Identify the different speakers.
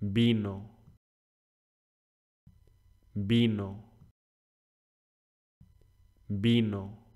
Speaker 1: vino, vino, vino.